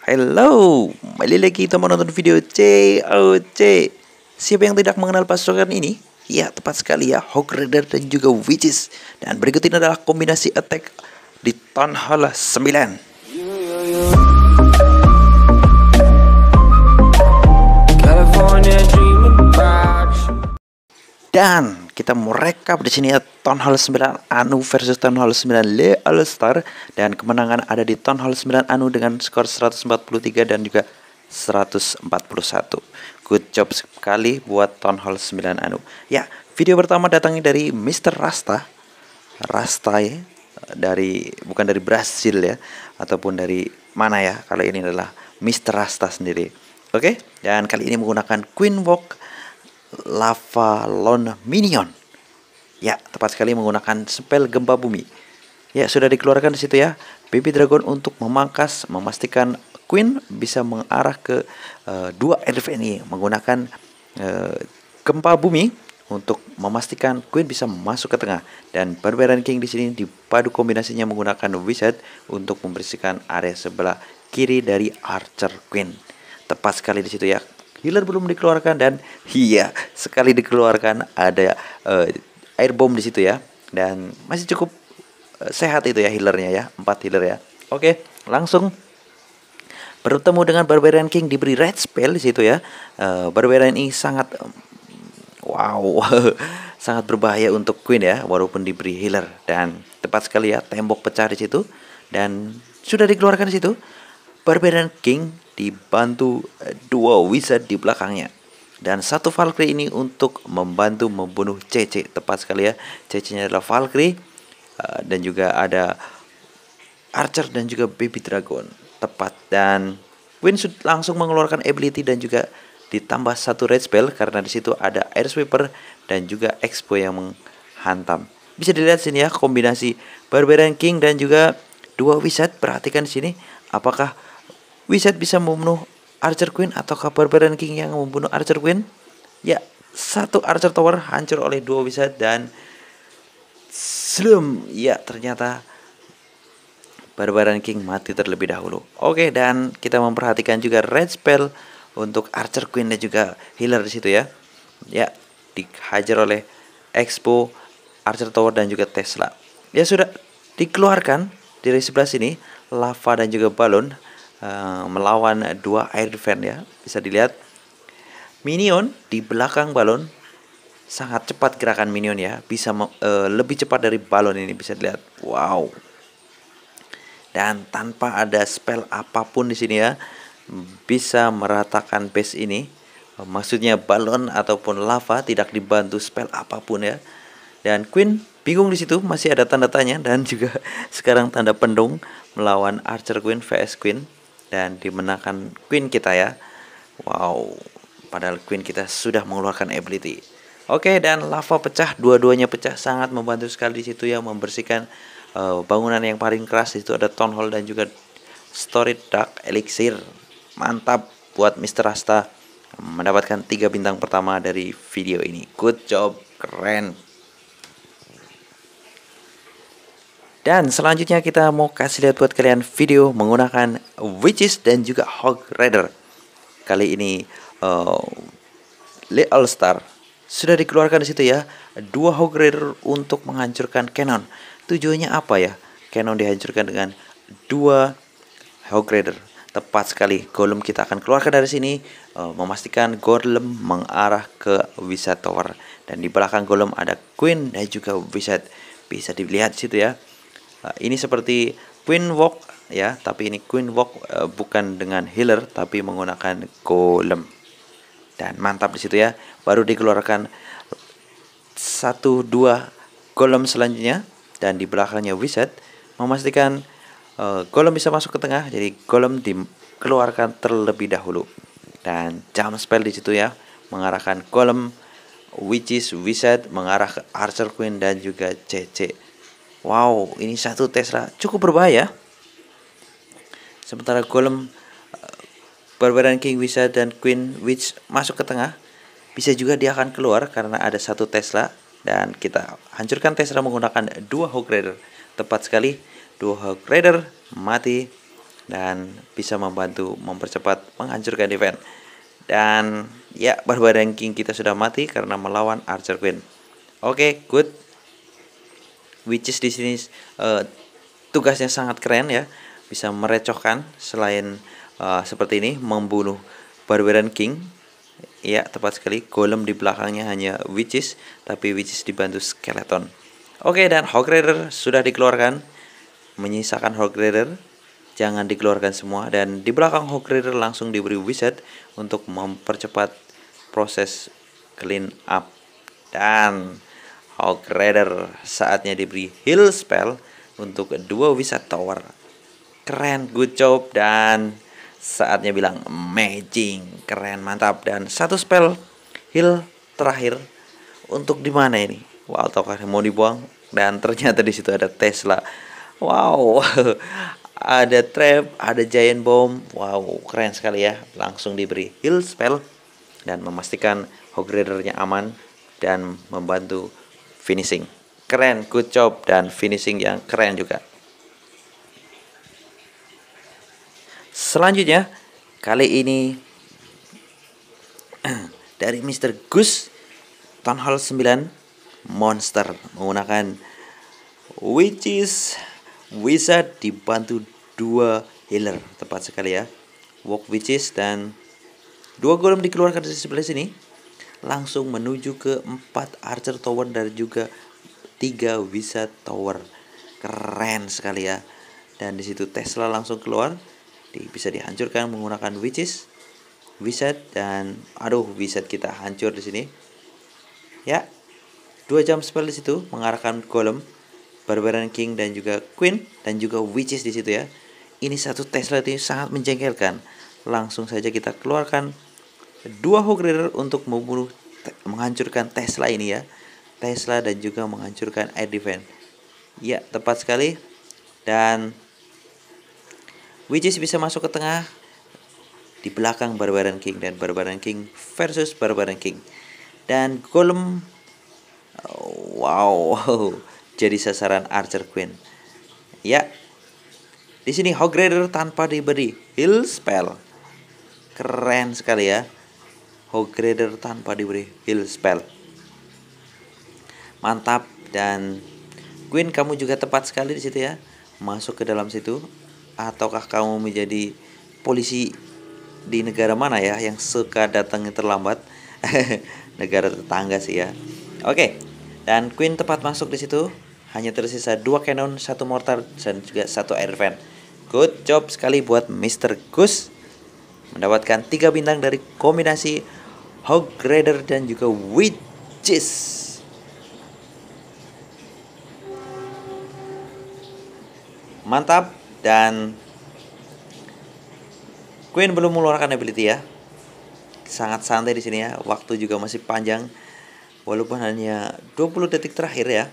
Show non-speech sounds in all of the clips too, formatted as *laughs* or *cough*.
Hello, kembali lagi kita menonton video COC. Oh, Siapa yang tidak mengenal pasukan ini? Ya, tepat sekali ya, Hog Rider dan juga Witches. Dan berikut ini adalah kombinasi attack di Town Hall 9. Dan kita merekap di sini ya Town Hall 9 Anu versus Town Hall 9 Le All Star dan kemenangan ada di Town Hall 9 Anu dengan skor 143 dan juga 141. Good job sekali buat Town Hall 9 Anu. Ya, video pertama datangnya dari Mr. Rasta. Rasta ya, dari bukan dari Brasil ya ataupun dari mana ya? Kalau ini adalah Mr. Rasta sendiri. Oke, dan kali ini menggunakan Queen Walk Lavalon Minion. Ya, tepat sekali menggunakan spell gempa bumi. Ya, sudah dikeluarkan di situ ya. Baby Dragon untuk memangkas, memastikan Queen bisa mengarah ke uh, dua elf ini menggunakan uh, gempa bumi untuk memastikan Queen bisa masuk ke tengah dan Barbarian King di sini dipadu kombinasinya menggunakan Wizard untuk membersihkan area sebelah kiri dari Archer Queen. Tepat sekali di situ ya Hitler belum dikeluarkan dan iya sekali dikeluarkan ada uh, air bom di situ ya dan masih cukup uh, sehat itu ya healernya ya empat healer ya oke langsung bertemu dengan Barbarian King diberi red spell di situ ya uh, Barbarian ini sangat wow *laughs* sangat berbahaya untuk Queen ya walaupun diberi healer dan tepat sekali ya tembok pecah di situ dan sudah dikeluarkan di situ Perbedaan King dibantu eh, dua wizard di belakangnya dan satu Valkyrie ini untuk membantu membunuh CC tepat sekali ya CC-nya adalah Valkyrie eh, dan juga ada Archer dan juga Baby Dragon tepat dan Win sudah langsung mengeluarkan ability dan juga ditambah satu red spell karena di situ ada air sweeper dan juga expo yang menghantam. Bisa dilihat sini ya kombinasi Barbarian King dan juga dua wizard perhatikan di sini apakah Wizard bisa membunuh Archer Queen atau Barbarian King yang membunuh Archer Queen? Ya, satu Archer Tower hancur oleh dua Wizard dan Slum. Ya, ternyata Barbarian King mati terlebih dahulu. Oke, dan kita memperhatikan juga red spell untuk Archer Queen dan juga healer di situ ya. Ya, dihajar oleh Expo, Archer Tower dan juga Tesla. Ya sudah dikeluarkan dari sebelah sini lava dan juga balon Eh, melawan dua air defense ya. Bisa dilihat Minion di belakang balon sangat cepat gerakan Minion ya. Bisa uh, lebih cepat dari balon ini bisa dilihat. Wow. Dan tanpa ada spell apapun di sini ya, bisa meratakan base ini. Maksudnya balon ataupun lava tidak dibantu spell apapun ya. Dan Queen bingung di situ, masih ada tanda tanya dan juga *laughs* sekarang tanda pendung melawan Archer Queen vs Queen dan dimenangkan queen kita ya wow padahal queen kita sudah mengeluarkan ability oke dan lava pecah dua-duanya pecah sangat membantu sekali di situ ya membersihkan uh, bangunan yang paling keras itu ada town hall dan juga Story dark elixir mantap buat Mister Rasta mendapatkan tiga bintang pertama dari video ini good job keren Dan selanjutnya kita mau kasih lihat buat kalian video menggunakan Witches dan juga Hog Rider. Kali ini uh, Little Star sudah dikeluarkan di situ ya. Dua Hog Rider untuk menghancurkan Canon. Tujuannya apa ya? Canon dihancurkan dengan dua Hog Rider. Tepat sekali, Golem kita akan keluarkan dari sini, uh, memastikan Golem mengarah ke Wizard Tower. Dan di belakang Golem ada Queen dan juga Wizard. Bisa dilihat situ ya Eh, ini seperti Queen Walk ya, tapi ini Queen Walk eh, bukan dengan healer tapi menggunakan golem. Dan mantap di situ ya. Baru dikeluarkan satu dua golem selanjutnya dan di belakangnya wizard memastikan eh, golem bisa masuk ke tengah. Jadi golem dikeluarkan terlebih dahulu. Dan jump spell di situ ya, mengarahkan golem witches, is wizard mengarah ke archer queen dan juga cc Wow, ini satu Tesla cukup berbahaya. Sementara Golem eh, Barbarian King Wizard dan Queen Witch masuk ke tengah. Bisa juga dia akan keluar karena ada satu Tesla dan kita hancurkan Tesla menggunakan dua Hog Rider. Tepat sekali, dua Hog Rider mati dan bisa membantu mempercepat menghancurkan event. Dan ya, Barbarian King kita sudah mati karena melawan Archer Queen. Oke, okay, good which is di sini uh, tugasnya sangat keren ya bisa merecohkan selain uh, seperti ini membunuh barbarian king ya tepat sekali golem di belakangnya hanya witches tapi witches dibantu skeleton oke dan hog rider sudah dikeluarkan menyisakan hog rider jangan dikeluarkan semua dan di belakang hog rider langsung diberi wizard untuk mempercepat proses clean up dan Hawk Raider saatnya diberi heal spell untuk dua wizard tower keren good job dan saatnya bilang amazing keren mantap dan satu spell heal terakhir untuk di mana ini wow tokohnya mau dibuang dan ternyata di situ ada Tesla wow *laughs* ada trap ada giant bomb wow keren sekali ya langsung diberi heal spell dan memastikan Hog nya aman dan membantu finishing keren good job dan finishing yang keren juga selanjutnya kali ini *clears throat* dari Mr. Gus Town Hall 9 Monster menggunakan Witches Wizard dibantu dua healer tepat sekali ya Walk Witches dan dua golem dikeluarkan dari sebelah sini langsung menuju ke 4 Archer Tower dan juga 3 Wizard Tower. Keren sekali ya. Dan disitu Tesla langsung keluar, di, bisa dihancurkan menggunakan witches, wizard dan aduh wizard kita hancur di sini. Ya. Dua jam spell di situ mengarahkan golem, barbarian king dan juga queen dan juga witches di situ ya. Ini satu Tesla itu sangat menjengkelkan. Langsung saja kita keluarkan dua rider untuk membunuh menghancurkan Tesla ini ya. Tesla dan juga menghancurkan Air Defense. Ya, tepat sekali. Dan Witches bisa masuk ke tengah di belakang barbaran King dan barbaran King versus barbaran King. Dan Golem wow, *laughs* jadi sasaran Archer Queen. Ya. Di sini Hog Rider tanpa diberi heal spell. Keren sekali ya. Rider tanpa diberi heal spell. Mantap dan Queen kamu juga tepat sekali di situ ya. Masuk ke dalam situ ataukah kamu menjadi polisi di negara mana ya yang suka datangnya terlambat? *laughs* negara tetangga sih ya. Oke. Dan Queen tepat masuk di situ. Hanya tersisa dua cannon, satu mortar dan juga satu air vent. Good job sekali buat Mr. Gus mendapatkan tiga bintang dari kombinasi hog rider dan juga witches mantap dan Queen belum mengeluarkan ability ya sangat santai di sini ya waktu juga masih panjang walaupun hanya 20 detik terakhir ya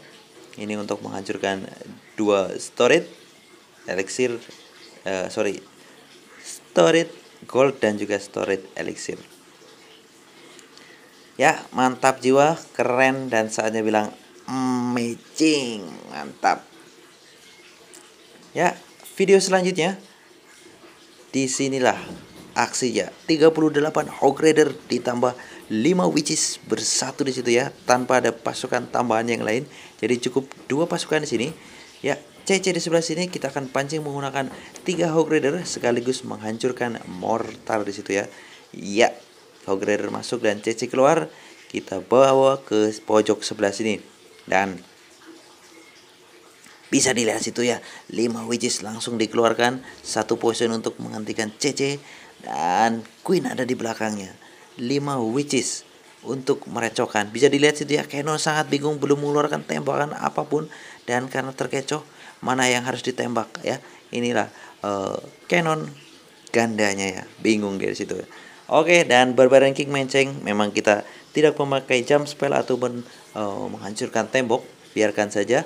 ini untuk menghancurkan dua storit elixir uh, sorry storit gold dan juga storit elixir ya mantap jiwa keren dan saatnya bilang amazing mantap ya video selanjutnya disinilah aksinya 38 Hog Rider ditambah 5 witches bersatu di situ ya tanpa ada pasukan tambahan yang lain jadi cukup dua pasukan di sini ya CC di sebelah sini kita akan pancing menggunakan 3 Hog Rider sekaligus menghancurkan mortar di situ ya ya Logreader masuk dan CC keluar kita bawa ke pojok sebelah sini dan bisa dilihat situ ya 5 widgets langsung dikeluarkan satu poison untuk menghentikan CC dan Queen ada di belakangnya 5 witches untuk merecokan bisa dilihat situ ya Keno sangat bingung belum mengeluarkan tembakan apapun dan karena terkecoh mana yang harus ditembak ya inilah uh, eh, Canon gandanya ya bingung dia situ ya. Oke, dan barbarian ranking menceng memang kita tidak memakai jump spell atau men, uh, eh, menghancurkan tembok, biarkan saja.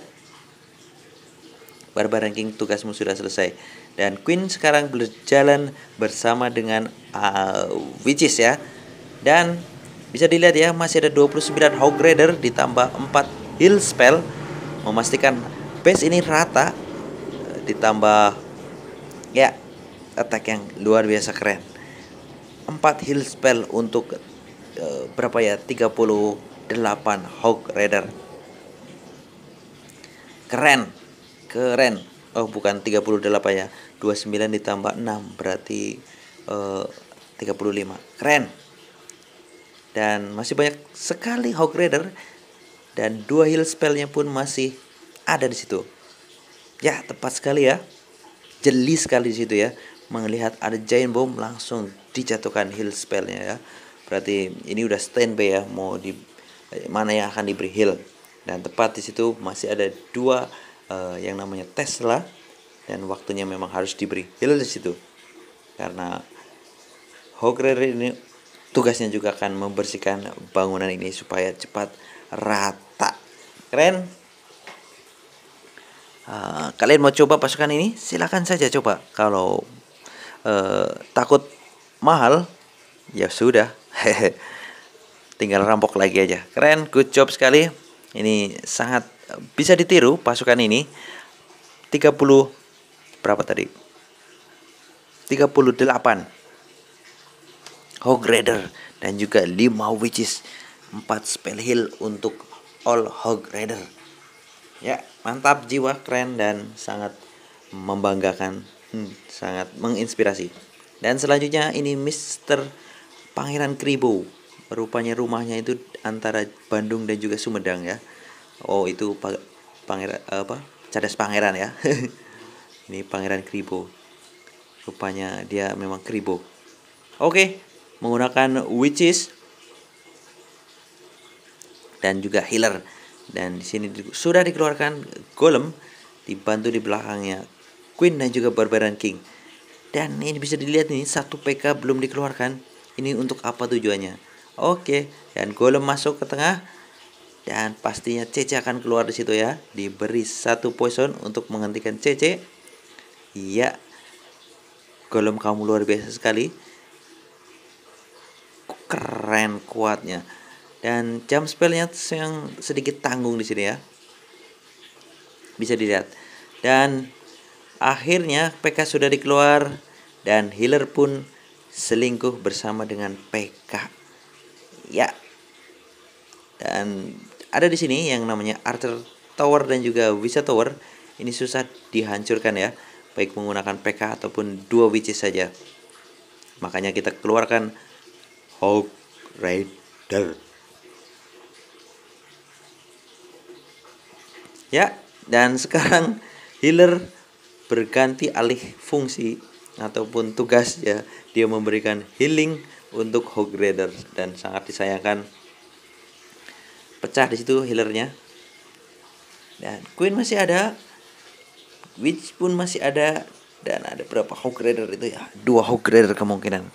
Barbarian King tugasmu sudah selesai. Dan Queen sekarang berjalan bersama dengan uh, eh, Witches ya. Dan bisa dilihat ya masih ada 29 Hog Raider ditambah 4 Heal Spell memastikan base ini rata eh, ditambah ya attack yang luar biasa keren. 4 heal spell untuk uh, berapa ya 38 Hawk Raider keren keren oh bukan 38 ya 29 ditambah 6 berarti eh, uh, 35 keren dan masih banyak sekali Hawk Raider dan dua heal spellnya pun masih ada di situ ya tepat sekali ya jeli sekali di situ ya melihat ada giant bomb langsung dijatuhkan heal spellnya ya berarti ini udah standby ya mau di eh, mana yang akan diberi heal dan tepat di situ masih ada dua uh, yang namanya Tesla dan waktunya memang harus diberi heal di situ karena Hogger ini tugasnya juga akan membersihkan bangunan ini supaya cepat rata keren uh, kalian mau coba pasukan ini silahkan saja coba kalau Eh, takut mahal ya sudah *laughs* tinggal rampok lagi aja keren good job sekali ini sangat bisa ditiru pasukan ini 30 berapa tadi 38 Hog Rider dan juga 5 Witches 4 Spell Heal untuk All Hog Rider. ya mantap jiwa keren dan sangat membanggakan Hmm, sangat menginspirasi. Dan selanjutnya ini Mister Pangeran Kribo. Rupanya rumahnya itu antara Bandung dan juga Sumedang ya. Oh, itu pangeran apa? Cadas pangeran ya. *laughs* ini Pangeran Kribo. Rupanya dia memang Kribo. Oke, menggunakan witches dan juga healer. Dan di sini sudah dikeluarkan golem dibantu di belakangnya Queen dan juga Barbarian King. Dan ini bisa dilihat nih satu PK belum dikeluarkan. Ini untuk apa tujuannya? Oke, dan golem masuk ke tengah dan pastinya Cece akan keluar di situ ya. Diberi satu poison untuk menghentikan Cece. Iya. Golem kamu luar biasa sekali. Keren kuatnya. Dan jam spellnya yang sedikit tanggung di sini ya. Bisa dilihat. Dan Akhirnya PK sudah dikeluar dan healer pun selingkuh bersama dengan PK. Ya. Dan ada di sini yang namanya Arthur Tower dan juga Wisa Tower. Ini susah dihancurkan ya, baik menggunakan PK ataupun dua witches saja. Makanya kita keluarkan Hawk Rider. Ya, dan sekarang healer berganti alih fungsi ataupun tugas ya dia memberikan healing untuk Hog Rider dan sangat disayangkan pecah di situ healernya dan Queen masih ada Witch pun masih ada dan ada berapa Hog Rider itu ya dua Hog Rider kemungkinan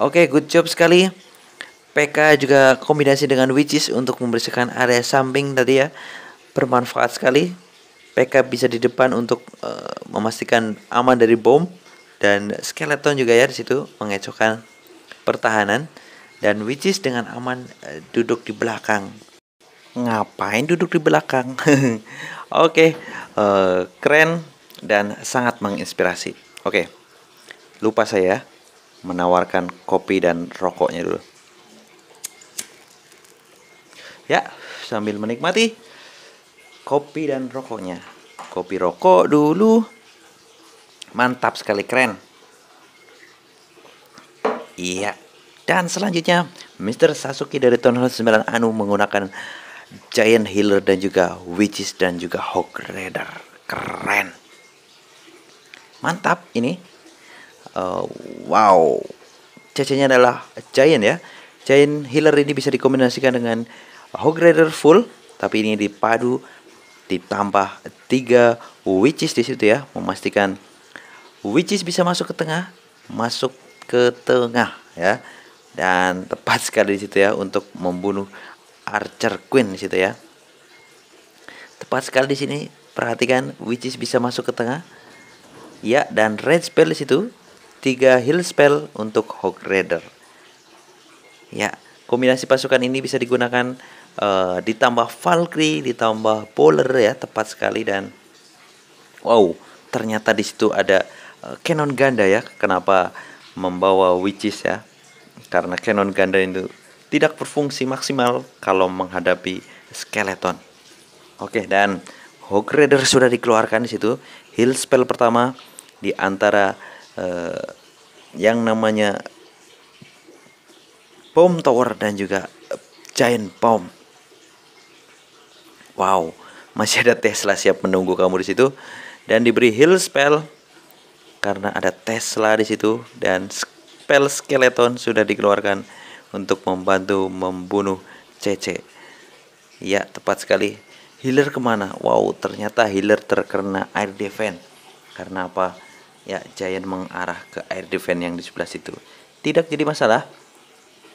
oke okay, good job sekali PK juga kombinasi dengan Witches untuk membersihkan area samping tadi ya bermanfaat sekali PK bisa di depan untuk uh, memastikan aman dari bom dan skeleton juga ya di situ mengecohkan pertahanan dan which dengan aman uh, duduk di belakang. Ngapain duduk di belakang? *laughs* Oke, okay. uh, eh, keren dan sangat menginspirasi. Oke. Okay. Lupa saya menawarkan kopi dan rokoknya dulu. Ya, sambil menikmati kopi dan rokoknya. Kopi rokok dulu. Mantap sekali keren. Iya. Dan selanjutnya Mr. Sasuke dari tahun 9 Anu menggunakan Giant Healer dan juga Witches dan juga Hog Raider. Keren. Mantap ini. Uh, wow. CC-nya adalah Giant ya. Giant Healer ini bisa dikombinasikan dengan Hog Rider full, tapi ini dipadu ditambah 3 witches di situ ya memastikan witches bisa masuk ke tengah masuk ke tengah ya dan tepat sekali di situ ya untuk membunuh archer queen di situ ya tepat sekali di sini perhatikan witches bisa masuk ke tengah ya dan red spell di situ tiga heal spell untuk hog raider ya kombinasi pasukan ini bisa digunakan uh, ditambah Valkyrie ditambah polar ya tepat sekali dan wow ternyata di situ ada uh, Canon ganda ya kenapa membawa witches ya karena Canon ganda itu tidak berfungsi maksimal kalau menghadapi skeleton oke dan Hog Rider sudah dikeluarkan di situ heal spell pertama di antara uh, yang namanya Bomb Tower dan juga Giant Bomb Wow, masih ada Tesla siap menunggu kamu di situ dan diberi heal spell karena ada Tesla di situ dan spell skeleton sudah dikeluarkan untuk membantu membunuh CC. Ya, tepat sekali. Healer kemana? Wow, ternyata healer terkena air defense. Karena apa? Ya, Giant mengarah ke air defense yang di sebelah situ. Tidak jadi masalah.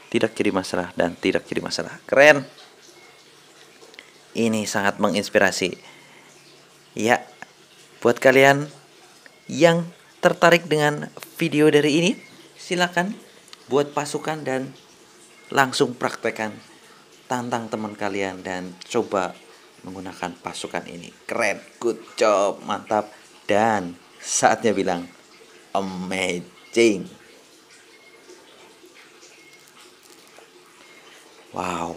Tidak jadi masalah dan tidak jadi masalah. Keren. Ini sangat menginspirasi. Ya, buat kalian yang tertarik dengan video dari ini, silakan buat pasukan dan langsung praktekkan. Tantang teman kalian dan coba menggunakan pasukan ini. Keren, good job, mantap. Dan saatnya bilang amazing. Wow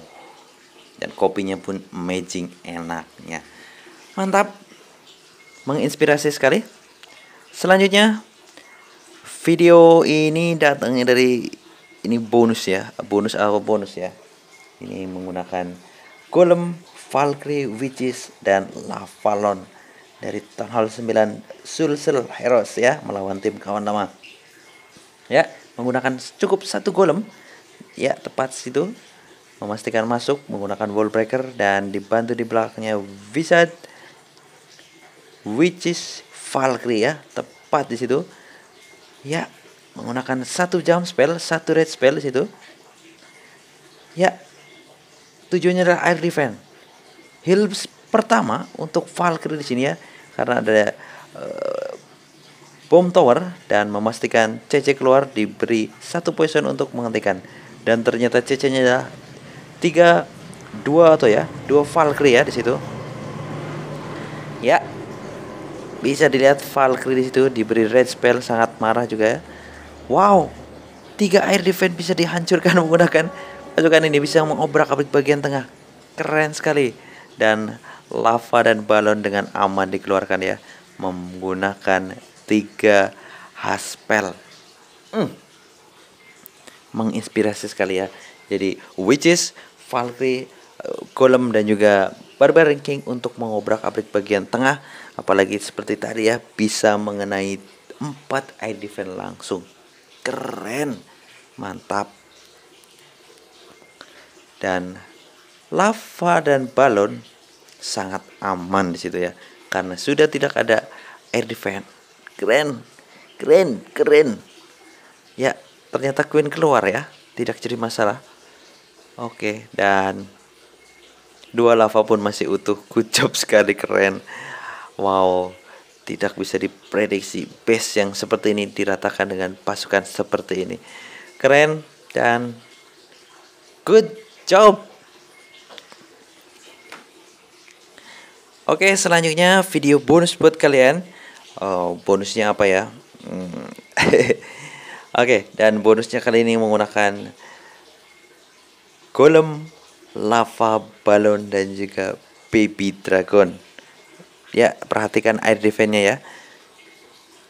dan kopinya pun amazing enaknya mantap menginspirasi sekali selanjutnya video ini datangnya dari ini bonus ya bonus apa bonus ya ini menggunakan golem Valkyrie Witches dan Lavalon dari Town Hall 9 Sulsel Heroes ya melawan tim kawan lama ya menggunakan cukup satu golem ya tepat situ memastikan masuk menggunakan wall breaker dan dibantu di belakangnya Wizard which is Valkyrie ya tepat di situ ya menggunakan satu jam spell satu red spell di situ ya tujuannya adalah air defense heal pertama untuk Valkyrie di sini ya karena ada uh, eh, bom tower dan memastikan CC keluar diberi satu poison untuk menghentikan dan ternyata CC-nya adalah tiga dua atau ya dua Valkyrie ya di situ ya bisa dilihat Valkyrie di situ diberi red spell sangat marah juga ya wow tiga air defense bisa dihancurkan *laughs* menggunakan pasukan ini bisa mengobrak-abrik bagian tengah keren sekali dan lava dan balon dengan aman dikeluarkan ya menggunakan tiga haspel hmm. menginspirasi sekali ya jadi which Witches, Valkyrie, eh, Golem dan juga Barbarian King untuk mengobrak-abrik bagian tengah apalagi seperti tadi ya bisa mengenai 4 air defense langsung. Keren. Mantap. Dan lava dan balon sangat aman di situ ya karena sudah tidak ada air defense. Keren. Keren, keren. Ya, ternyata Queen keluar ya. Tidak jadi masalah. Oke, dan dua lava pun masih utuh. job sekali keren. Wow, tidak bisa diprediksi base yang seperti ini diratakan dengan pasukan seperti ini. Keren dan good job. Oke, selanjutnya video bonus buat kalian. Oh, bonusnya apa ya? Hmm. *laughs* Oke, dan bonusnya kali ini menggunakan golem, lava balon dan juga baby dragon. Ya, perhatikan air defense-nya ya.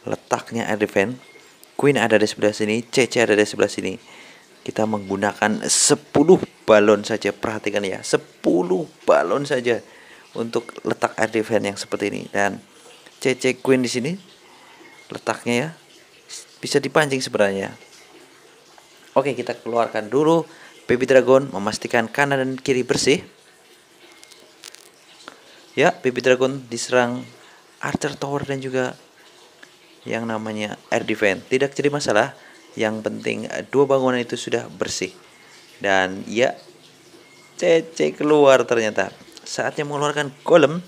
Letaknya air defense. Queen ada di sebelah sini, CC ada di sebelah sini. Kita menggunakan 10 balon saja, perhatikan ya. 10 balon saja untuk letak air defense yang seperti ini dan CC Queen di sini letaknya ya bisa dipancing sebenarnya. Oke, kita keluarkan dulu Baby Dragon memastikan kanan dan kiri bersih. Ya, Baby Dragon diserang Archer Tower dan juga yang namanya Air Defense. Tidak jadi masalah. Yang penting dua bangunan itu sudah bersih. Dan ya, CC keluar ternyata. Saatnya mengeluarkan golem.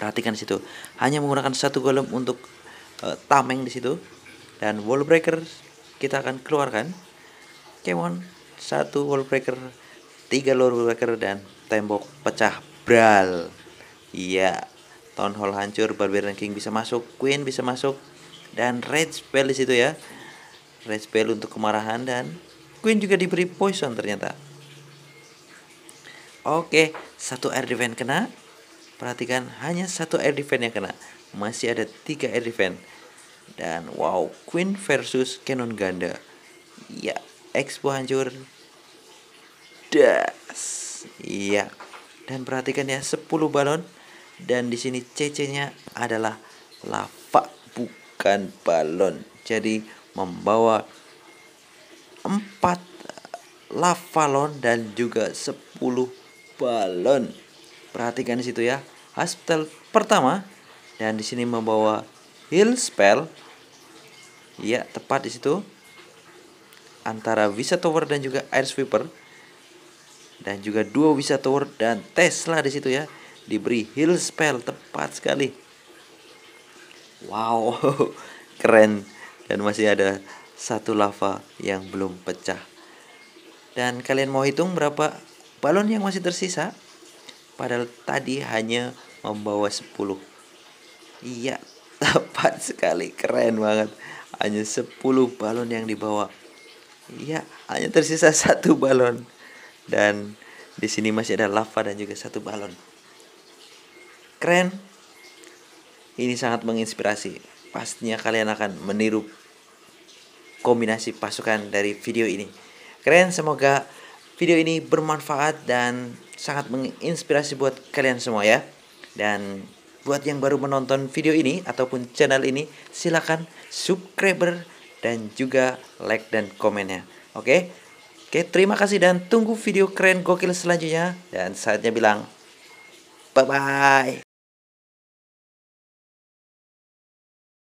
Perhatikan di situ. Hanya menggunakan satu golem untuk uh, tameng di situ. Dan wall breaker kita akan keluarkan. Kemon satu wall breaker tiga lower breaker dan tembok pecah bral iya town hall hancur barbarian king bisa masuk queen bisa masuk dan red spell di situ ya red spell untuk kemarahan dan queen juga diberi poison ternyata oke satu air defense kena perhatikan hanya satu air defense yang kena masih ada tiga air defense dan wow queen versus cannon ganda ya expo hancur Das. Iya. Dan perhatikan ya 10 balon dan di sini CC-nya adalah lava bukan balon. Jadi membawa 4 balon dan juga 10 balon. Perhatikan di situ ya. Hospital pertama dan di sini membawa heal spell. Iya, tepat di situ antara Visa Tower dan juga Air Sweeper dan juga dua Visa tower dan Tesla di situ ya diberi hill spell tepat sekali wow *laughs* keren dan masih ada satu lava yang belum pecah dan kalian mau hitung berapa balon yang masih tersisa padahal tadi hanya membawa 10 iya *laughs* tepat sekali keren banget hanya 10 balon yang dibawa iya hanya tersisa *laughs* satu balon dan di sini masih ada lava dan juga satu balon. Keren. Ini sangat menginspirasi. Pastinya kalian akan meniru kombinasi pasukan dari video ini. Keren, semoga video ini bermanfaat dan sangat menginspirasi buat kalian semua ya. Dan buat yang baru menonton video ini ataupun channel ini silakan subscriber dan juga like dan komennya oke okay? Oke, terima kasih dan tunggu video keren gokil selanjutnya. Dan saatnya bilang, bye-bye.